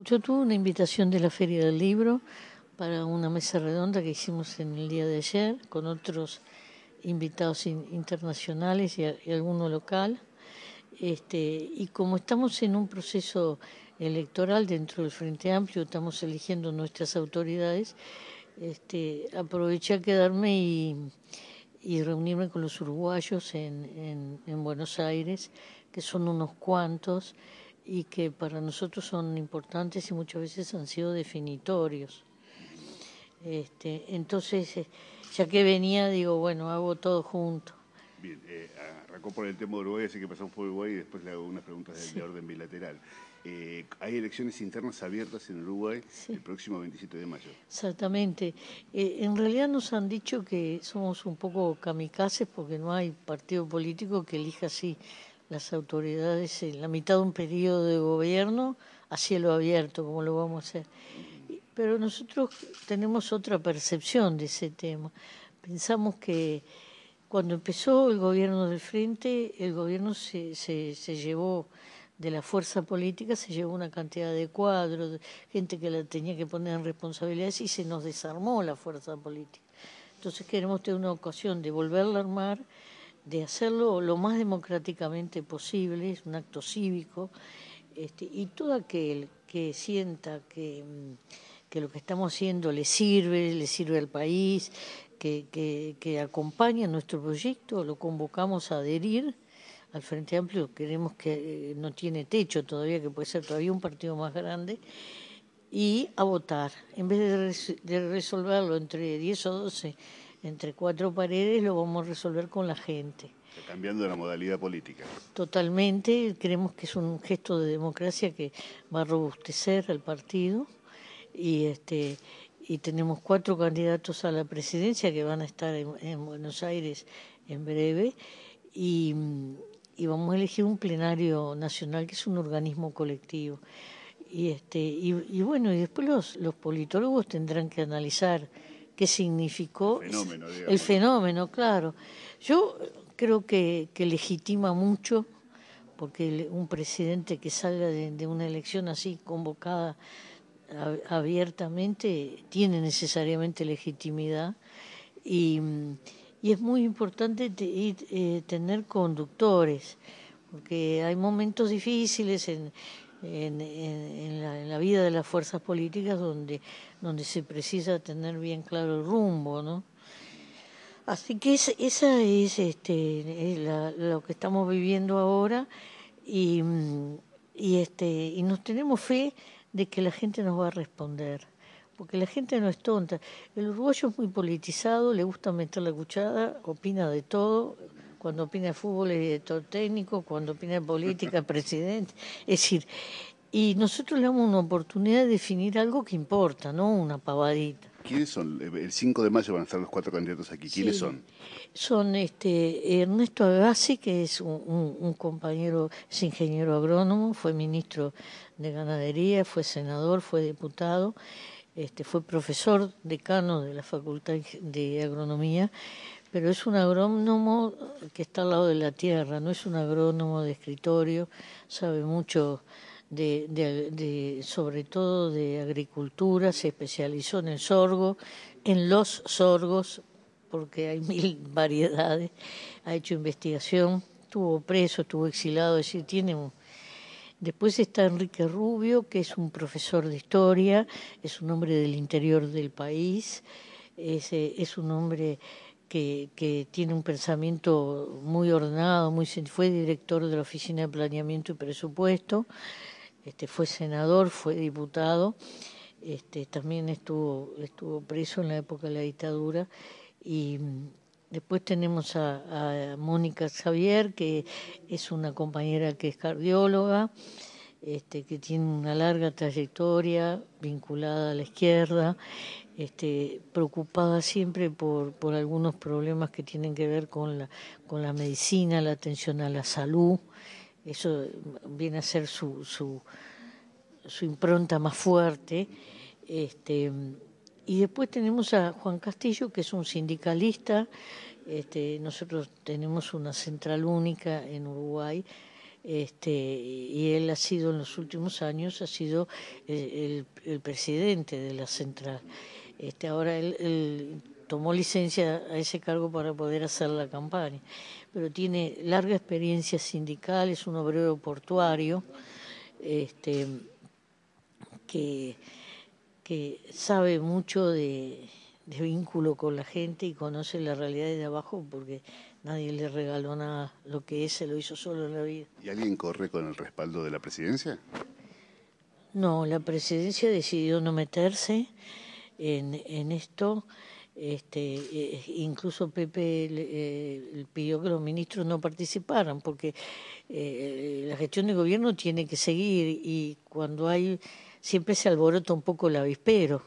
Yo tuve una invitación de la Feria del Libro para una mesa redonda que hicimos en el día de ayer con otros invitados internacionales y, alguno local. Este, y como estamos en un proceso electoral dentro del Frente Amplio, estamos eligiendo nuestras autoridades, este, aproveché a quedarme y, reunirme con los uruguayos en Buenos Aires, que son unos cuantos y que para nosotros son importantes y muchas veces han sido definitorios. Este, entonces, eh, ya que venía, digo, bueno, hago todo junto. Bien, eh, arrancó por el tema de Uruguay, así que pasamos por Uruguay y después le hago unas preguntas de orden bilateral. Eh, hay elecciones internas abiertas en Uruguay el próximo 27 de mayo. Exactamente. Eh, en realidad nos han dicho que somos un poco kamikazes porque no hay partido político que elija así las autoridades en la mitad de un periodo de gobierno a cielo abierto, como lo vamos a hacer. Pero nosotros tenemos otra percepción de ese tema. Pensamos que cuando empezó el gobierno del frente, el gobierno se, se llevó de la fuerza política, se llevó una cantidad de cuadros, gente que la tenía que poner en responsabilidades y se nos desarmó la fuerza política. Entonces queremos tener una ocasión de volverla a armar de hacerlo lo más democráticamente posible, es un acto cívico, este, y todo aquel que sienta que, mm, que, lo que estamos haciendo le sirve, le sirve al país, que, que, acompaña nuestro proyecto, lo convocamos a adherir al Frente Amplio, queremos que eh, no tiene techo todavía, que puede ser todavía un partido más grande, y a votar. En vez de, de resolverlo entre 10 o 12 entre cuatro paredes lo vamos a resolver con la gente. cambiando la modalidad política. Totalmente, creemos que es un gesto de democracia que va a robustecer al partido y este y tenemos cuatro candidatos a la presidencia que van a estar en, Buenos Aires en breve y, vamos a elegir un plenario nacional que es un organismo colectivo y este y, bueno y después los politólogos tendrán que analizar ¿Qué significó el fenómeno, claro. Yo creo que, legitima mucho, porque un presidente que salga de, una elección así convocada abiertamente tiene necesariamente legitimidad y, es muy importante eh, tener conductores, porque hay momentos difíciles en, en, la, vida de las fuerzas políticas donde, donde se precisa tener bien claro el rumbo, ¿no? Así que esa es, este, lo que estamos viviendo ahora y, y, este, y nos tenemos fe de que la gente nos va a responder, porque la gente no es tonta. El uruguayo es muy politizado, le gusta meter la cuchada opina de todo, cuando opina fútbol es director técnico, cuando opina política, presidente. Es decir, y nosotros le damos una oportunidad de definir algo que importa, no una pavadita. ¿Quiénes son? El 5 de mayo van a estar los cuatro candidatos aquí. ¿Quiénes son? Son este Ernesto Agassi, que es un, un, compañero, es ingeniero agrónomo, fue ministro de Ganadería, fue senador, fue diputado, este, fue profesor decano de la Facultad de Agronomía pero es un agrónomo que está al lado de la tierra, no es un agrónomo de escritorio, sabe mucho de, sobre todo de agricultura, se especializó en el sorgo, en los sorgos, porque hay mil variedades, ha hecho investigación, estuvo preso, estuvo exilado, decir, tiene Después está Enrique Rubio, que es un profesor de historia, es un hombre del interior del país, es eh, un hombre que, tiene un pensamiento muy ordenado, muy, fue director de la Oficina de Planeamiento y Presupuesto, este, fue senador, fue diputado, este, también estuvo, estuvo preso en la época de la dictadura y mm, después tenemos a, Mónica Xavier, que es una compañera que es cardióloga, este, que tiene una larga trayectoria vinculada a la izquierda este, preocupada siempre por, algunos problemas que tienen que ver con la, con la medicina, la atención a la salud. Eso viene a ser su, su, impronta más fuerte. Este, y después tenemos a Juan Castillo, que es un sindicalista. Este, nosotros tenemos una central única en Uruguay. y él ha sido en los últimos años, ha sido eh, el presidente de la central. Este, ahora él, tomó licencia a ese cargo para poder hacer la campaña, pero tiene larga experiencia sindical, es un obrero portuario, este, que, sabe mucho de, vínculo con la gente y conoce la realidad de abajo porque nadie le regaló nada, lo que es se lo hizo solo en la vida. ¿Y alguien corre con el respaldo de la presidencia? No, la presidencia decidió no meterse en, esto. Este, e, incluso Pepe eh, pidió que los ministros no participaran porque eh, la gestión de gobierno tiene que seguir y cuando hay siempre se alborota un poco el avispero,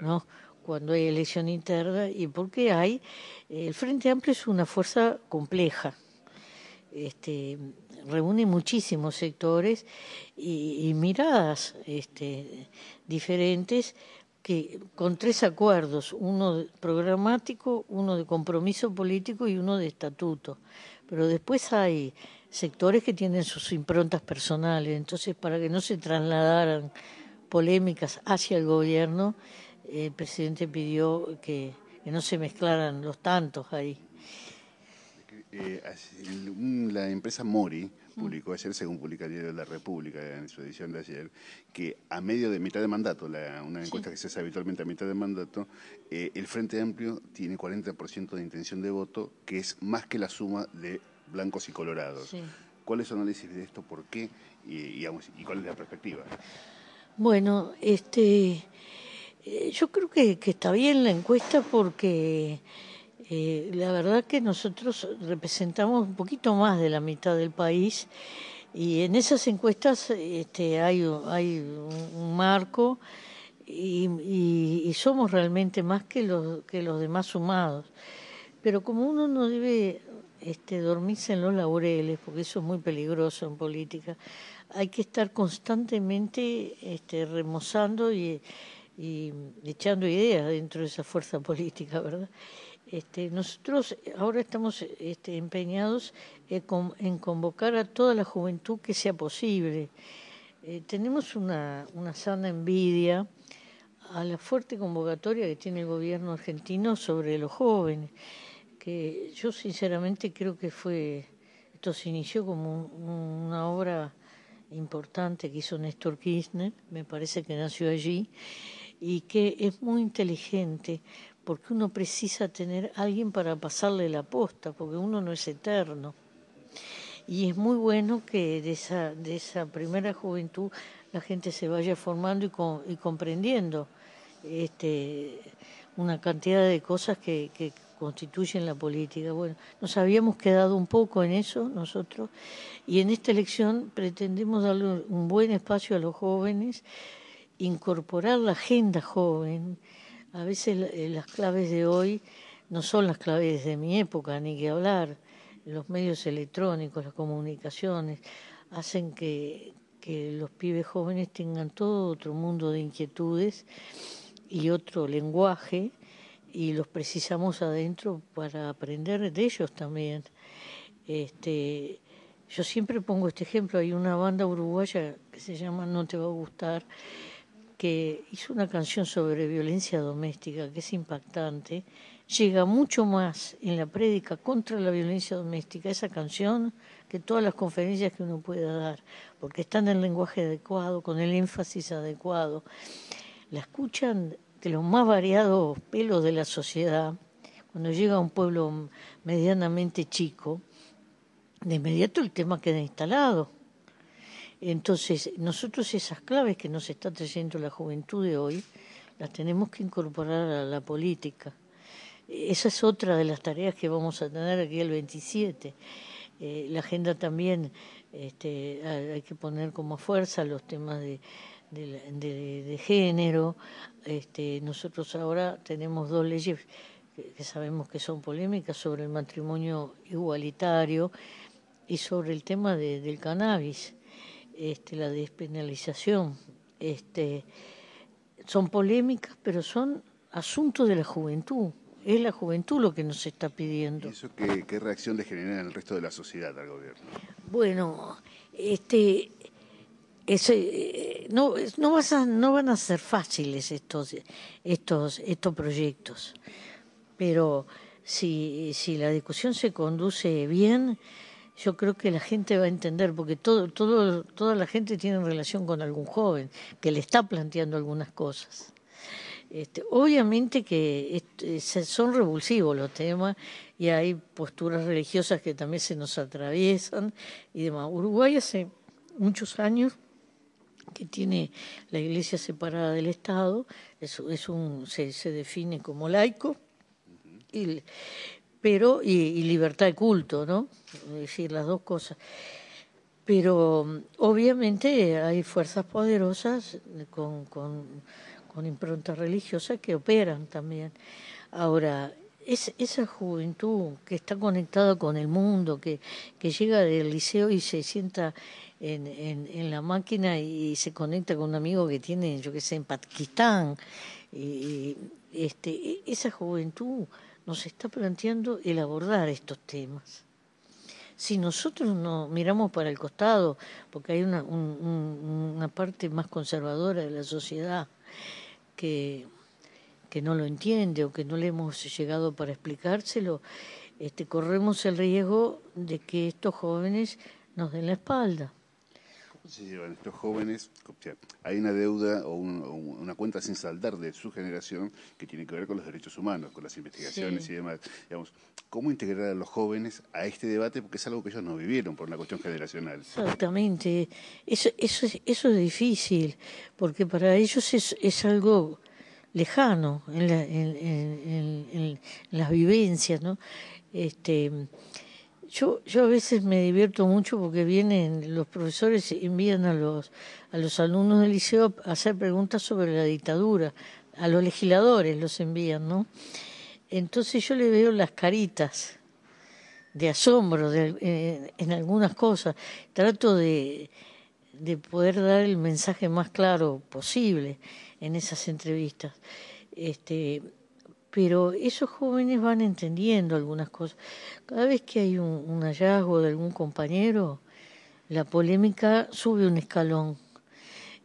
¿no? Cuando hay elección interna y porque hay el Frente Amplio es una fuerza compleja. Este, reúne muchísimos sectores y, y miradas este, diferentes que con tres acuerdos, uno programático, uno de compromiso político y uno de estatuto. Pero después hay sectores que tienen sus improntas personales, entonces para que no se trasladaran polémicas hacia el gobierno, el presidente pidió que, no se mezclaran los tantos ahí. Eh, la empresa Mori Mm. publicó ayer, según publica el diario La República en su edición de ayer, que a medio de mitad de mandato, una encuesta que se hace habitualmente a mitad de mandato, eh, el Frente Amplio tiene 40% de intención de voto, que es más que la suma de blancos y colorados. ¿Cuál es su análisis de esto? ¿Por qué? Y, y, cuál es la perspectiva? Bueno, este, eh, yo creo que está bien la encuesta porque eh, la verdad que nosotros representamos un poquito más de la mitad del país y en esas encuestas este, hay, un marco y, somos realmente más que los, demás sumados. Pero como uno no debe este, dormirse en los laureles, porque eso es muy peligroso en política, hay que estar constantemente este, remozando y echando ideas dentro de esa fuerza política, ¿verdad? Este, nosotros ahora estamos este, empeñados eh, en convocar a toda la juventud que sea posible. Eh, tenemos una, una sana envidia a la fuerte convocatoria que tiene el gobierno argentino sobre los jóvenes, que yo sinceramente creo que fue, esto se inició como una obra importante que hizo Néstor Kirchner, me parece que nació allí, y que es muy inteligente porque uno precisa tener alguien para pasarle la posta, porque uno no es eterno. Y es muy bueno que de esa, primera juventud la gente se vaya formando y, comprendiendo este, una cantidad de cosas que, que constituyen la política. Bueno, nos habíamos quedado un poco en eso nosotros y en esta elección pretendemos darle un buen espacio a los jóvenes, incorporar la agenda joven a veces eh, las claves de hoy no son las claves de mi época, ni que hablar. Los medios electrónicos, las comunicaciones, hacen que, los pibes jóvenes tengan todo otro mundo de inquietudes y otro lenguaje y los precisamos adentro para aprender de ellos también. Este, yo siempre pongo este ejemplo, hay una banda uruguaya que se llama No te va a gustar, que hizo una canción sobre violencia doméstica que es impactante, llega mucho más en la prédica contra la violencia doméstica esa canción que todas las conferencias que uno pueda dar, porque están en el lenguaje adecuado, con el énfasis adecuado. La escuchan de los más variados pelos de la sociedad, cuando llega a un pueblo medianamente chico, de inmediato el tema queda instalado entonces, nosotros esas claves que nos está trayendo la juventud de hoy, las tenemos que incorporar a la política. Esa es otra de las tareas que vamos a tener aquí el 27. Eh, la agenda también este, hay que poner como fuerza los temas de, género. Este, nosotros ahora tenemos dos leyes que sabemos que son polémicas sobre el matrimonio igualitario y sobre el tema del cannabis. Este, la despenalización. Este, son polémicas, pero son asuntos de la juventud. Es la juventud lo que nos está pidiendo. qué, reacción le genera en el resto de la sociedad al gobierno? Bueno, este, eh, no, vas no van a ser fáciles estos, estos, estos proyectos, pero si, si la discusión se conduce bien, yo creo que la gente va a entender, porque todo, todo, toda la gente tiene relación con algún joven que le está planteando algunas cosas. Este, obviamente que eh, son revulsivos los temas y hay posturas religiosas que también se nos atraviesan y demás. Uruguay hace muchos años que tiene la iglesia separada del Estado, es, se, se define como laico, pero y, libertad de culto, ¿no? Es decir, las dos cosas. Pero obviamente hay fuerzas poderosas con, con, con impronta religiosa que operan también. Ahora, esa juventud que está conectada con el mundo, que, que llega del liceo y se sienta en, la máquina y se conecta con un amigo que tiene, yo qué sé, en Pakistán, este, e, esa juventud nos está planteando el abordar estos temas. Si nosotros no miramos para el costado, porque hay una, parte más conservadora de la sociedad que, que no lo entiende o que no le hemos llegado para explicárselo, este, corremos el riesgo de que estos jóvenes nos den la espalda. Sí, llevan estos jóvenes, hay una deuda o, una cuenta sin saldar de su generación que tiene que ver con los derechos humanos, con las investigaciones y demás. Digamos, ¿Cómo integrar a los jóvenes a este debate? Porque es algo que ellos no vivieron por una cuestión generacional. Exactamente. Eso, eso, es, difícil, porque para ellos es, algo lejano en, las vivencias, ¿no? Este, yo, yo a veces me divierto mucho porque vienen los profesores y envían a los a los alumnos del liceo a hacer preguntas sobre la dictadura, a los legisladores los envían, ¿no? Entonces yo le veo las caritas de asombro eh, en algunas cosas. Trato de, de poder dar el mensaje más claro posible en esas entrevistas. Este, pero esos jóvenes van entendiendo algunas cosas. Cada vez que hay un, hallazgo de algún compañero, la polémica sube un escalón,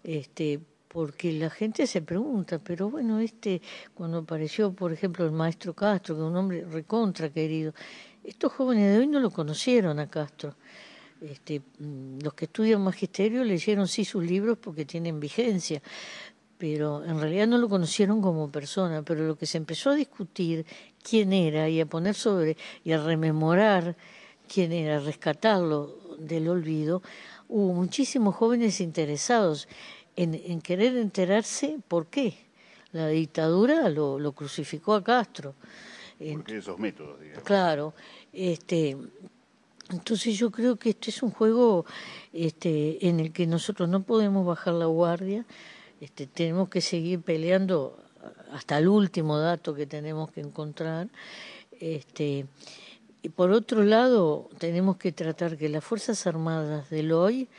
este, porque la gente se pregunta, pero bueno, este, cuando apareció, por ejemplo, el maestro Castro, que es un hombre recontra querido, estos jóvenes de hoy no lo conocieron a Castro. Este, mm, los que estudian magisterio leyeron sí sus libros porque tienen vigencia, pero en realidad no lo conocieron como persona, pero lo que se empezó a discutir quién era y a poner sobre y a rememorar quién era, rescatarlo del olvido, hubo muchísimos jóvenes interesados en, querer enterarse por qué. La dictadura lo, crucificó a Castro. Porque esos métodos, digamos. Claro, este, entonces yo creo que este es un juego este, en el que nosotros no podemos bajar la guardia, este, tenemos que seguir peleando hasta el último dato que tenemos que encontrar. Este, y por otro lado, tenemos que tratar que las Fuerzas Armadas del hoy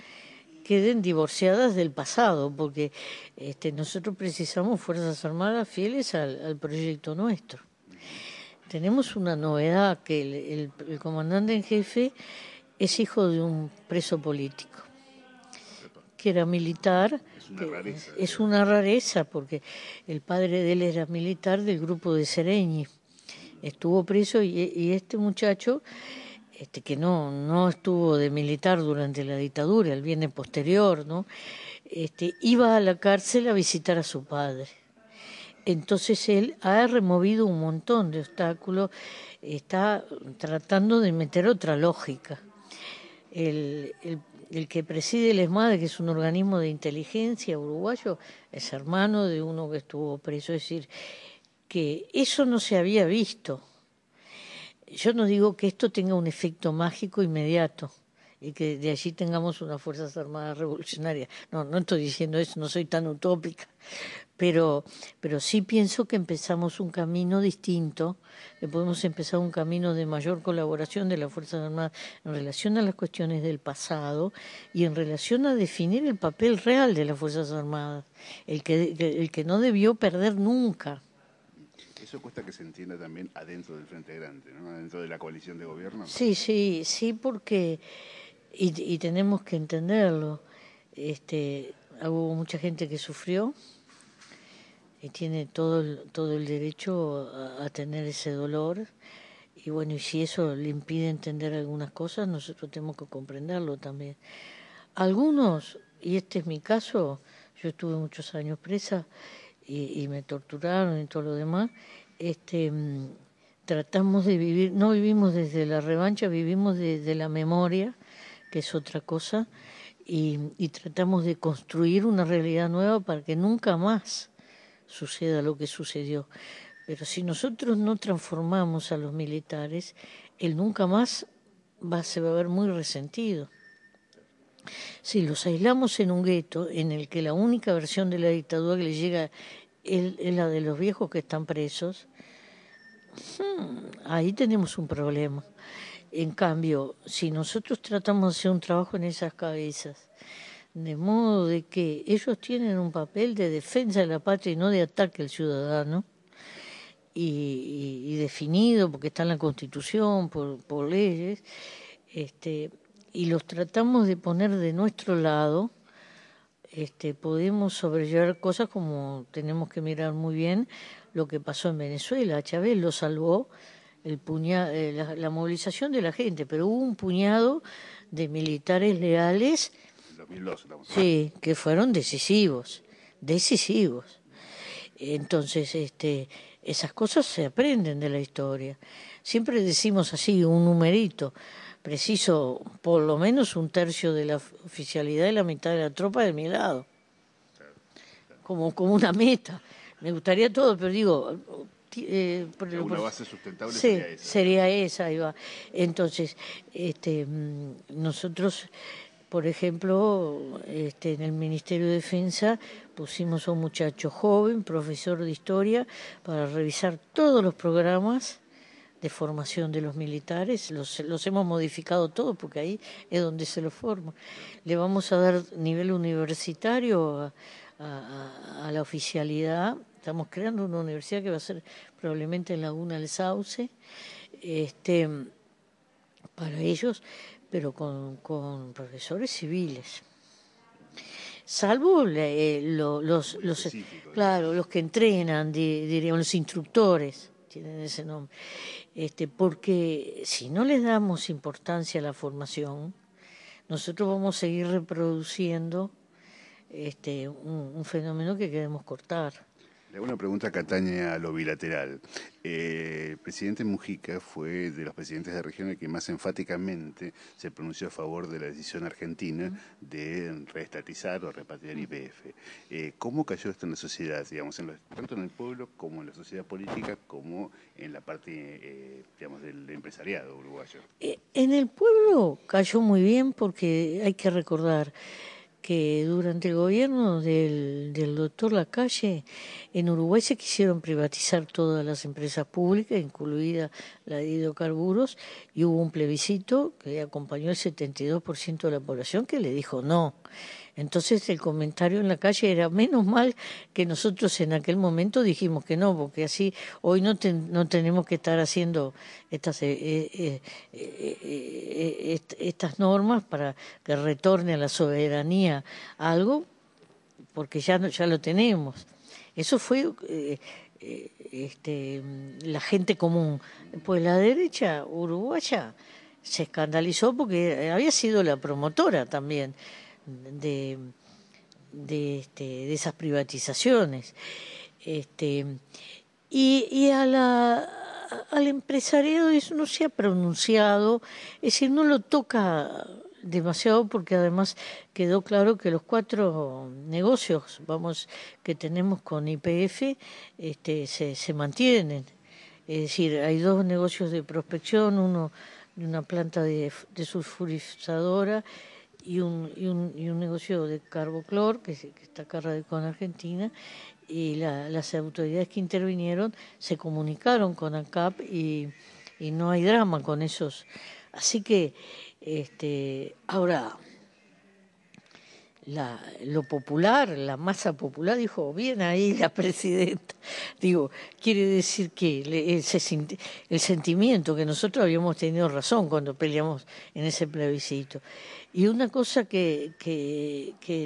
queden divorciadas del pasado, porque este, nosotros precisamos Fuerzas Armadas fieles al, proyecto nuestro. Tenemos una novedad, que el comandante en jefe es hijo de un preso político que era militar. Es una rareza. Es una rareza porque el padre de él era militar del grupo de Sereñi. Estuvo preso y, este muchacho, este, que no, no estuvo de militar durante la dictadura, el viene posterior, ¿no? Este, iba a la cárcel a visitar a su padre. Entonces él ha removido un montón de obstáculos, está tratando de meter otra lógica. El, el, el que preside el ESMAD, que es un organismo de inteligencia uruguayo, es hermano de uno que estuvo preso. Es decir, que eso no se había visto. Yo no digo que esto tenga un efecto mágico inmediato y que de allí tengamos unas Fuerzas Armadas revolucionarias. No, no estoy diciendo eso, no soy tan utópica pero, pero sí pienso que empezamos un camino distinto, que podemos empezar un camino de mayor colaboración de las Fuerzas Armadas en relación a las cuestiones del pasado y en relación a definir el papel real de las Fuerzas Armadas, el que, el que no debió perder nunca. Eso cuesta que se entienda también adentro del Frente Grande, ¿no? adentro de la coalición de gobierno. Sí, sí, sí, porque, y, tenemos que entenderlo, este, hubo mucha gente que sufrió, y tiene todo el, todo el derecho a, tener ese dolor. Y bueno, y si eso le impide entender algunas cosas, nosotros tenemos que comprenderlo también. Algunos, y este es mi caso, yo estuve muchos años presa y, me torturaron y todo lo demás, este, mm, tratamos de vivir, no vivimos desde la revancha, vivimos desde la memoria, que es otra cosa, y, tratamos de construir una realidad nueva para que nunca más suceda lo que sucedió. Pero si nosotros no transformamos a los militares, él nunca más va, se va a ver muy resentido. Si los aislamos en un gueto en el que la única versión de la dictadura que le llega es la de los viejos que están presos, hmm, ahí tenemos un problema. En cambio, si nosotros tratamos de hacer un trabajo en esas cabezas, de modo de que ellos tienen un papel de defensa de la patria y no de ataque al ciudadano, y, definido porque está en la Constitución, por, leyes, este, y los tratamos de poner de nuestro lado, este, podemos sobrellevar cosas como tenemos que mirar muy bien lo que pasó en Venezuela. Chávez lo salvó el eh, la movilización de la gente, pero hubo un puñado de militares leales sí, que fueron decisivos, decisivos. Entonces, este, esas cosas se aprenden de la historia. Siempre decimos así, un numerito, preciso por lo menos un tercio de la oficialidad y la mitad de la tropa de mi lado, como, como una meta. Me gustaría todo, pero digo, eh, una base sustentable sí, sería esa. Sería esa, Iba. Entonces, este, mm, nosotros por ejemplo, este, en el Ministerio de Defensa pusimos a un muchacho joven, profesor de historia, para revisar todos los programas de formación de los militares, los, hemos modificado todos porque ahí es donde se los forman. Le vamos a dar nivel universitario a, la oficialidad, estamos creando una universidad que va a ser probablemente en Laguna del Sauce, este, para ellos, pero con, profesores civiles. Salvo eh, los, claro, los que entrenan, diríamos, los instructores, tienen ese nombre. Este, porque si no les damos importancia a la formación, nosotros vamos a seguir reproduciendo este, un fenómeno que queremos cortar. Le hago una pregunta que a lo bilateral. el eh, presidente Mujica fue de los presidentes de la región el que más enfáticamente se pronunció a favor de la decisión argentina de reestatizar o repatriar IPF. Eh, ¿Cómo cayó esto en la sociedad, digamos, tanto en el pueblo como en la sociedad política, como en la parte, eh, digamos, del empresariado uruguayo? En el pueblo cayó muy bien porque hay que recordar que durante el gobierno del, del doctor Lacalle en Uruguay se quisieron privatizar todas las empresas públicas, incluida la de hidrocarburos, y hubo un plebiscito que acompañó el 72% de la población que le dijo no. Entonces el comentario en la calle era, menos mal que nosotros en aquel momento dijimos que no, porque así hoy no, no tenemos que estar haciendo estas, eh, eh, eh, estas normas para que retorne a la soberanía algo, porque ya, ya lo tenemos. Eso fue... Este, la gente común. Pues la derecha uruguaya se escandalizó porque había sido la promotora también de, de, este, de esas privatizaciones. Este, y, a la, al empresariado eso no se ha pronunciado, es decir, no lo toca demasiado porque además quedó claro que los cuatro negocios vamos que tenemos con IPF este, se, se mantienen. Es decir, hay dos negocios de prospección, uno de una planta de, de sulfurizadora y un, negocio de carboclor que, está acá con en Argentina y las autoridades que intervinieron se comunicaron con ACAP y, y no hay drama con esos. Así que, este, ahora, la, lo popular, la masa popular, dijo, bien ahí la presidenta. Digo, quiere decir que el sentimiento que nosotros habíamos tenido razón cuando peleamos en ese plebiscito. Y una cosa que,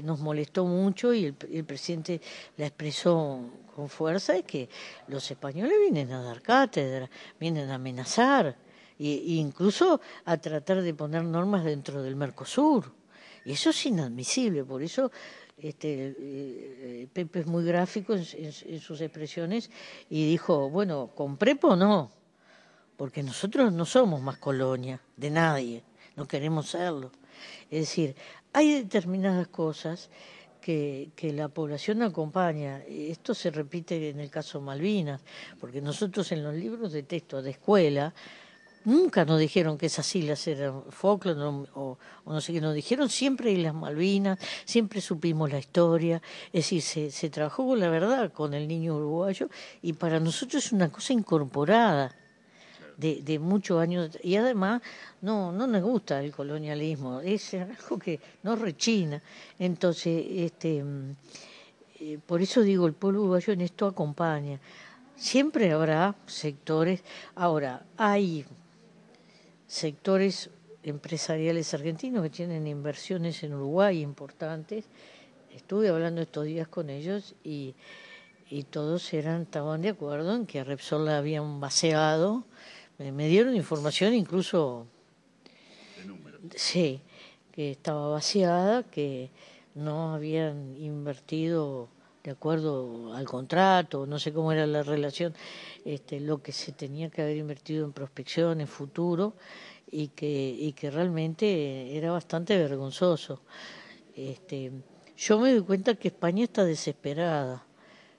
nos molestó mucho y el, presidente la expresó con fuerza es que los españoles vienen a dar cátedra, vienen a amenazar e incluso a tratar de poner normas dentro del Mercosur. Y eso es inadmisible, por eso este, eh, Pepe es muy gráfico en, sus expresiones y dijo, bueno, con Prepo no, porque nosotros no somos más colonia de nadie, no queremos serlo. Es decir, hay determinadas cosas que, que la población acompaña. Esto se repite en el caso Malvinas, porque nosotros en los libros de texto de escuela Nunca nos dijeron que esas islas eran Falkland o, no sé qué, nos dijeron siempre Islas Malvinas, siempre supimos la historia, es decir, se, trabajó con la verdad con el niño uruguayo y para nosotros es una cosa incorporada. De, muchos años y además no no nos gusta el colonialismo es algo que nos rechina entonces este eh, por eso digo el pueblo uruguayo en esto acompaña siempre habrá sectores ahora hay sectores empresariales argentinos que tienen inversiones en Uruguay importantes. Estuve hablando estos días con ellos y, todos eran, estaban de acuerdo en que a Repsol la habían vaciado. Me, dieron información incluso... Sí, que estaba vaciada, que no habían invertido de acuerdo al contrato, no sé cómo era la relación, este, lo que se tenía que haber invertido en prospección en futuro y que, y que realmente era bastante vergonzoso. Este, yo me doy cuenta que España está desesperada,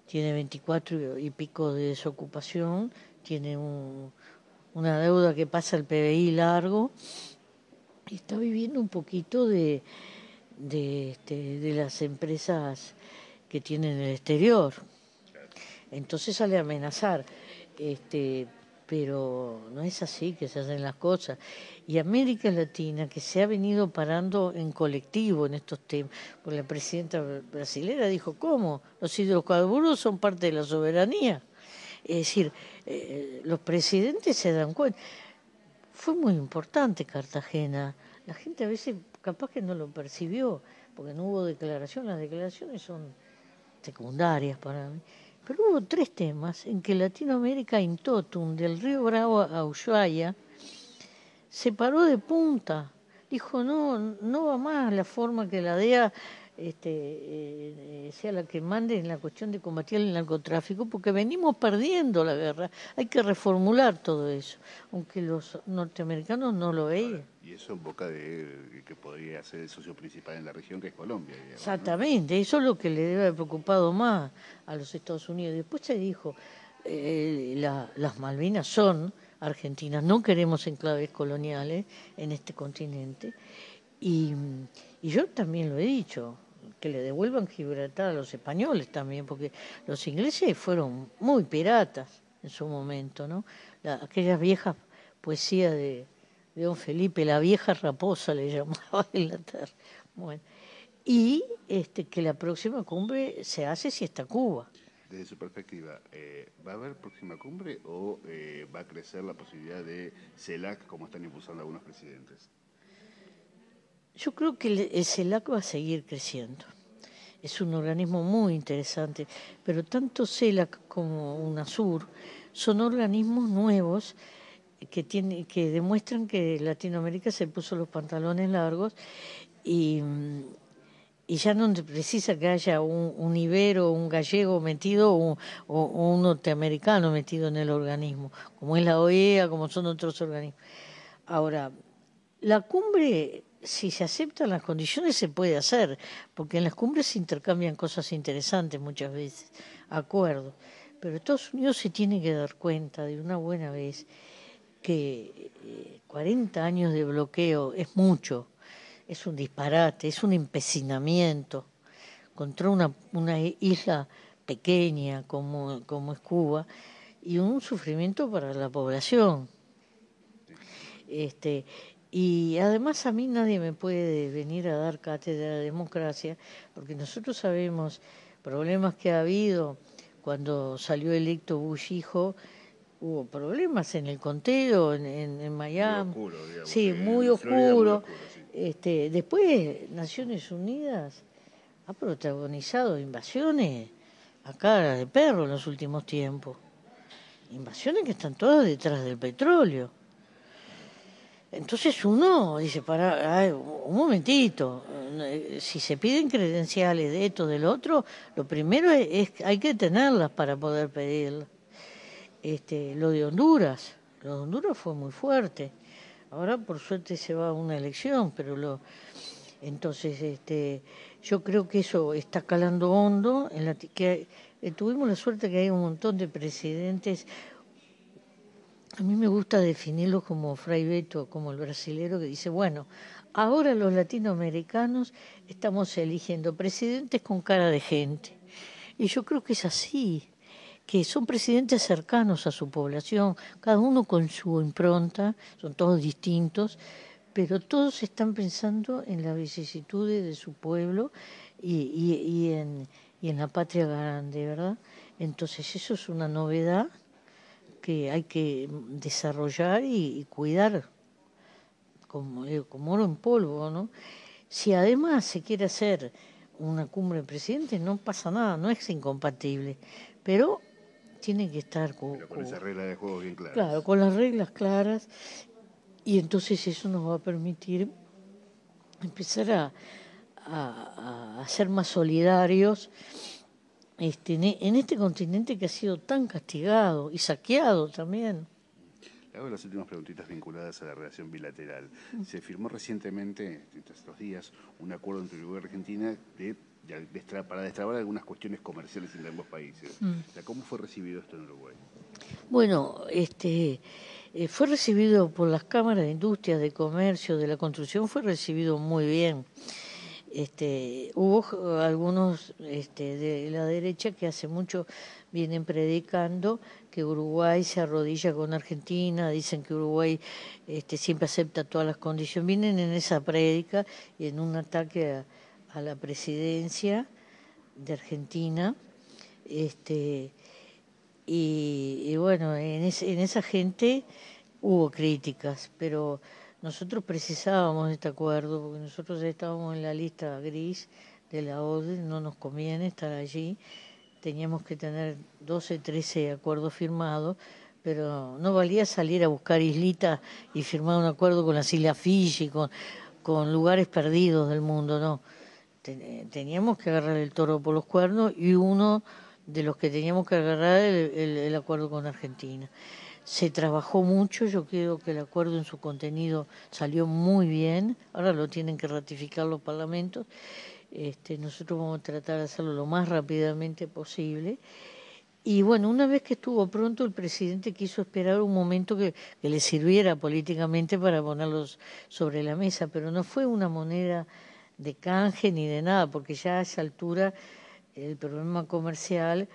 tiene 24 y pico de desocupación, tiene una deuda que pasa el PBI largo y está viviendo un poquito de, de este, las empresas que tiene en el exterior. Entonces sale a amenazar. Este, pero no es así que se hacen las cosas. Y América Latina, que se ha venido parando en colectivo en estos temas, porque la presidenta brasilera dijo, ¿cómo? Los hidrocarburos son parte de la soberanía. Es decir, eh, los presidentes se dan cuenta. Fue muy importante Cartagena. La gente a veces capaz que no lo percibió, porque no hubo declaración. Las declaraciones son secundarias para mí, pero hubo tres temas en que Latinoamérica in totum, del río Bravo a Ushuaia, se paró de punta. Dijo, no, no va más la forma que la DEA este, eh, eh, sea la que mande en la cuestión de combatir el narcotráfico, porque venimos perdiendo la guerra. Hay que reformular todo eso, aunque los norteamericanos no lo veían. Y eso en boca de que podría ser el socio principal en la región, que es Colombia. Exactamente, eso es lo que le debe haber preocupado más a los Estados Unidos. Después se dijo, eh, las Malvinas son argentinas, no queremos enclaves coloniales en este continente. Y, yo también lo he dicho, que le devuelvan Gibraltar a los españoles también, porque los ingleses fueron muy piratas en su momento, ¿no? La, aquellas viejas poesías de de don Felipe, la vieja raposa le llamaba en la Bueno, y este, que la próxima cumbre se hace si está Cuba. Desde su perspectiva, eh, ¿va a haber próxima cumbre o eh, va a crecer la posibilidad de CELAC como están impulsando algunos presidentes? Yo creo que el CELAC va a seguir creciendo. Es un organismo muy interesante, pero tanto CELAC como UNASUR son organismos nuevos que, demuestran que Latinoamérica se puso los pantalones largos y, y ya no precisa que haya un, ibero, un gallego metido o, o, un norteamericano metido en el organismo, como es la OEA, como son otros organismos. Ahora, la cumbre, si se aceptan las condiciones, se puede hacer, porque en las cumbres se intercambian cosas interesantes muchas veces, acuerdos. Pero Estados Unidos se tiene que dar cuenta de una buena vez que 40 eh, años de bloqueo es mucho, es un disparate, es un empecinamiento contra una, isla pequeña como, es Cuba y un sufrimiento para la población. Este, y además a mí nadie me puede venir a dar cátedra de democracia, porque nosotros sabemos problemas que ha habido cuando salió electo Bush hijo hubo problemas en el conteo, en, Miami. Muy oscuro, sí, muy oscuro. este, después, Naciones Unidas ha protagonizado invasiones a cara de perro en los últimos tiempos. Invasiones que están todas detrás del petróleo. Entonces uno dice, para, un momentito, eh, si se piden credenciales de esto, del otro, lo primero es, es hay que tenerlas para poder pedirlas. Este, lo de Honduras, lo de Honduras fue muy fuerte. Ahora por suerte se va a una elección, pero lo entonces este, yo creo que eso está calando hondo en la eh, tuvimos la suerte que hay un montón de presidentes a mí me gusta definirlos como Fray Beto, como el brasilero que dice, bueno, ahora los latinoamericanos estamos eligiendo presidentes con cara de gente. Y yo creo que es así que son presidentes cercanos a su población, cada uno con su impronta, son todos distintos, pero todos están pensando en las vicisitudes de su pueblo y, en, la patria grande, ¿verdad? Entonces eso es una novedad que hay que desarrollar y, cuidar como, eh, como, oro en polvo, ¿no? Si además se quiere hacer una cumbre de presidentes, no pasa nada, no es incompatible, pero tiene que estar con, con de juego bien Claro, con las reglas claras y entonces eso nos va a permitir empezar a, a, ser más solidarios este, e, en este continente que ha sido tan castigado y saqueado también. Le hago las últimas preguntitas vinculadas a la relación bilateral. Mm. Se firmó recientemente, estos días, un acuerdo entre Uruguay y Argentina de para destrabar algunas cuestiones comerciales entre ambos países. Mm. ¿Cómo fue recibido esto en Uruguay? Bueno, este, eh, fue recibido por las cámaras de industria, de comercio, de la construcción, fue recibido muy bien. Este, hubo algunos este, de la derecha que hace mucho vienen predicando que Uruguay se arrodilla con Argentina, dicen que Uruguay este, siempre acepta todas las condiciones, vienen en esa prédica y en un ataque a a la presidencia de Argentina. Este, y, bueno, en, esa gente hubo críticas, pero nosotros precisábamos este acuerdo porque nosotros ya estábamos en la lista gris de la ODE, no nos conviene estar allí, teníamos que tener 12, 13 acuerdos firmados, pero no valía salir a buscar islitas y firmar un acuerdo con las Islas Fiji, con, con lugares perdidos del mundo, no teníamos que agarrar el toro por los cuernos y uno de los que teníamos que agarrar el, el, acuerdo con Argentina. Se trabajó mucho, yo creo que el acuerdo en su contenido salió muy bien, ahora lo tienen que ratificar los parlamentos, este, nosotros vamos a tratar de hacerlo lo más rápidamente posible. Y bueno, una vez que estuvo pronto, el presidente quiso esperar un momento que, que le sirviera políticamente para ponerlos sobre la mesa, pero no fue una moneda de canje ni de nada, porque ya a esa altura el problema comercial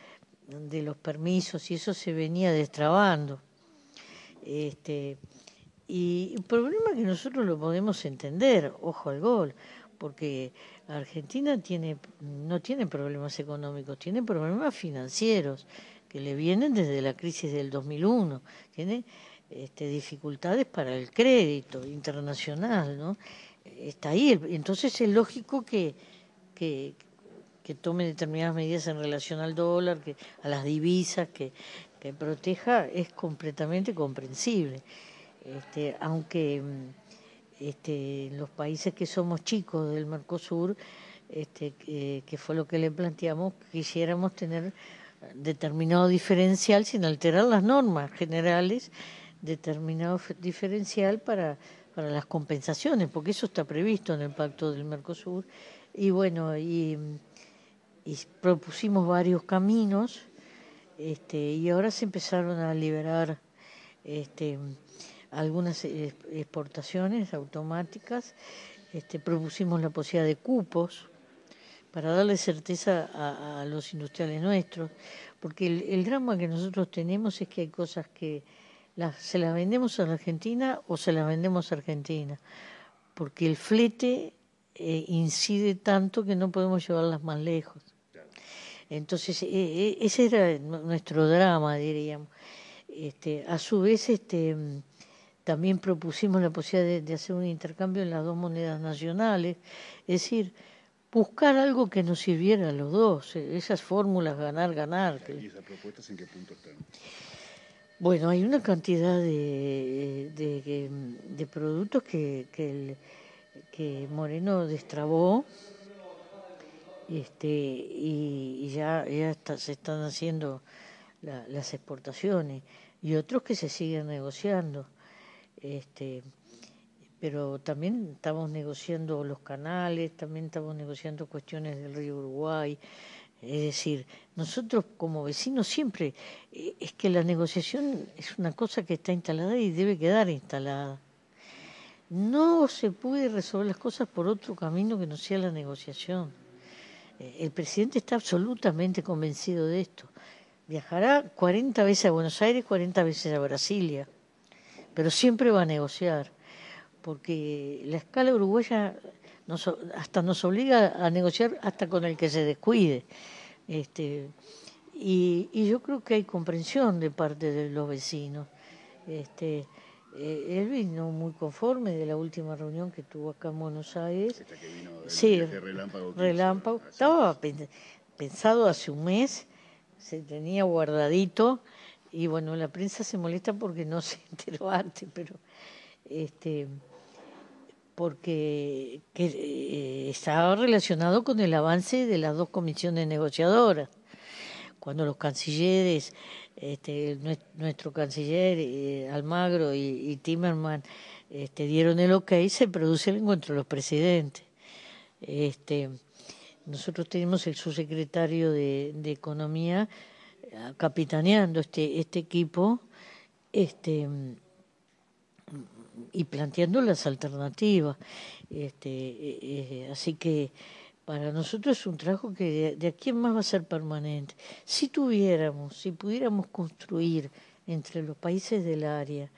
de los permisos y eso se venía destrabando. Este, y un problema que nosotros lo podemos entender, ojo al gol, porque Argentina tiene, no tiene problemas económicos, tiene problemas financieros que le vienen desde la crisis del 2001, tiene este, dificultades para el crédito internacional, ¿no? está ahí. Entonces es lógico que, que, tome determinadas medidas en relación al dólar, que, a las divisas, que, proteja, es completamente comprensible. Este, aunque este, los países que somos chicos del Mercosur, este, que fue lo que le planteamos, quisiéramos tener determinado diferencial sin alterar las normas generales, determinado diferencial para para las compensaciones, porque eso está previsto en el pacto del Mercosur. Y bueno, y, propusimos varios caminos este, y ahora se empezaron a liberar este, algunas eh, exportaciones automáticas. Este, propusimos la posibilidad de cupos para darle certeza a, los industriales nuestros, porque el, el drama que nosotros tenemos es que hay cosas que se las vendemos a Argentina o se las vendemos a Argentina, porque el flete eh, incide tanto que no podemos llevarlas más lejos. Entonces, e, e, ese era nuestro drama, diríamos. Este, a su vez, este, también propusimos la posibilidad de, hacer un intercambio en las dos monedas nacionales, es decir, buscar algo que nos sirviera a los dos, e, esas fórmulas ganar, ganar. ¿Y esas propuestas en qué punto están? Bueno, hay una cantidad de, em, productos que, Moreno destrabó este, y, ya, se están haciendo las exportaciones y otros que se siguen negociando. Este, pero también estamos negociando los canales, también estamos negociando cuestiones del río Uruguay. Es decir, nosotros como vecinos siempre, e, es que la negociación es una cosa que está instalada y debe quedar instalada. No se puede resolver las cosas por otro camino que no sea la negociación. E, el presidente está absolutamente convencido de esto. Viajará 40 veces a Buenos Aires, 40 veces a Brasilia, pero siempre va a negociar, porque la escala uruguaya hasta nos obliga a negociar hasta con el que se descuide. Este, y, yo creo que hay comprensión de parte de los vecinos. Este, él eh, vino muy conforme de la última reunión que tuvo acá en Buenos Aires. Esta que vino sí, relámpago. relámpago. Estaba pensado hace un mes, se tenía guardadito y bueno, la prensa se molesta porque no se enteró antes, pero este, porque eh, estaba relacionado con el avance de las dos comisiones negociadoras. Cuando los cancilleres, este, nuestro canciller eh, Almagro y, Timerman este, dieron el ok, se produce el encuentro de los presidentes. Este, nosotros tenemos el subsecretario de, Economía eh, capitaneando este, este equipo. Este, y planteando las alternativas. Este, eh, eh, así que para nosotros es un trabajo que de, aquí más va a ser permanente. Si tuviéramos, si pudiéramos construir entre los países del área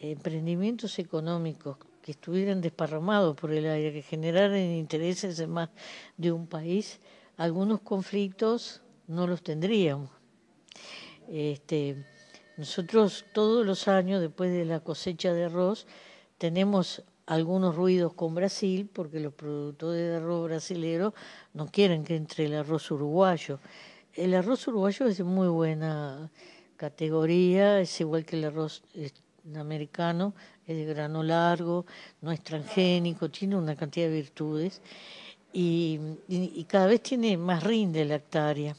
emprendimientos económicos que estuvieran desparramados por el área, que generaran intereses de más de un país, algunos conflictos no los tendríamos. Este, nosotros todos los años, después de la cosecha de arroz, tenemos algunos ruidos con Brasil, porque los productores de arroz brasileros no quieren que entre el arroz uruguayo. El arroz uruguayo es de muy buena categoría, es igual que el arroz americano, es de grano largo, no es transgénico, tiene una cantidad de virtudes y, y cada vez tiene más rinde la hectárea.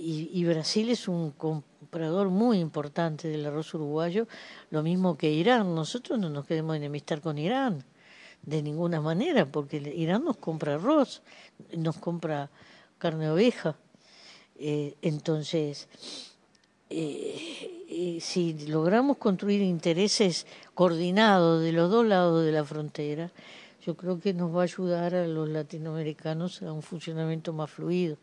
Y, Brasil es un comprador muy importante del arroz uruguayo, lo mismo que Irán. Nosotros no nos queremos enemistar con Irán de ninguna manera, porque Irán nos compra arroz, nos compra carne de oveja. Eh, entonces, eh, eh, si logramos construir intereses coordinados de los dos lados de la frontera, yo creo que nos va a ayudar a los latinoamericanos a un funcionamiento más fluido.